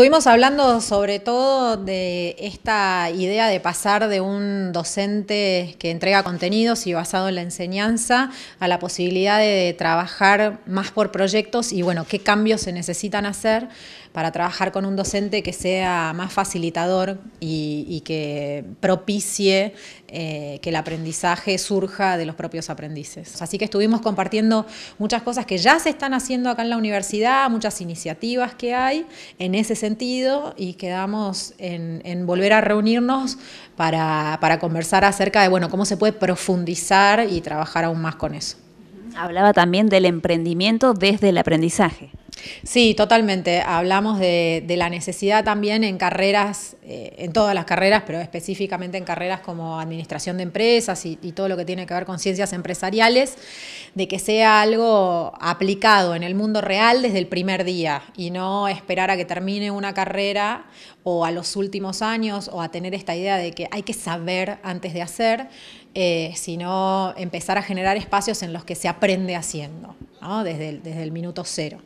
estuvimos hablando sobre todo de esta idea de pasar de un docente que entrega contenidos y basado en la enseñanza a la posibilidad de trabajar más por proyectos y bueno, qué cambios se necesitan hacer para trabajar con un docente que sea más facilitador y, que propicie eh, que el aprendizaje surja de los propios aprendices. Así que estuvimos compartiendo muchas cosas que ya se están haciendo acá en la universidad, muchas iniciativas que hay en ese sentido y quedamos en, volver a reunirnos para, conversar acerca de bueno, cómo se puede profundizar y trabajar aún más con eso. Hablaba también del emprendimiento desde el aprendizaje. Sí, totalmente. Hablamos de, la necesidad también en carreras, eh, en todas las carreras, pero específicamente en carreras como administración de empresas y todo lo que tiene que ver con ciencias empresariales de que sea algo aplicado en el mundo real desde el primer día y no esperar a que termine una carrera o a los últimos años o a tener esta idea de que hay que saber antes de hacer, eh, sino empezar a generar espacios en los que se aprende haciendo, desde, el, desde el minuto cero.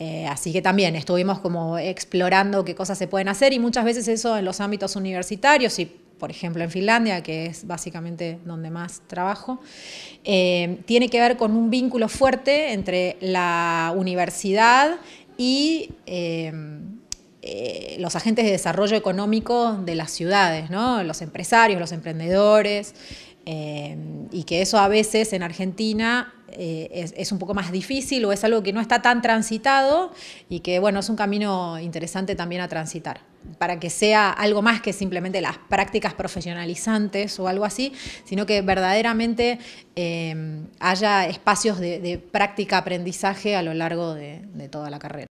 Eh, así que también estuvimos como explorando qué cosas se pueden hacer y muchas veces eso en los ámbitos universitarios y por ejemplo en Finlandia, que es básicamente donde más trabajo, eh, tiene que ver con un vínculo fuerte entre la universidad y eh, eh, los agentes de desarrollo económico de las ciudades, los empresarios, los emprendedores, eh, y que eso a veces en Argentina eh, es, un poco más difícil o es algo que no está tan transitado y que bueno, es un camino interesante también a transitar. Para que sea algo más que simplemente las prácticas profesionalizantes o algo así, sino que verdaderamente eh, haya espacios de, práctica-aprendizaje a lo largo de toda la carrera.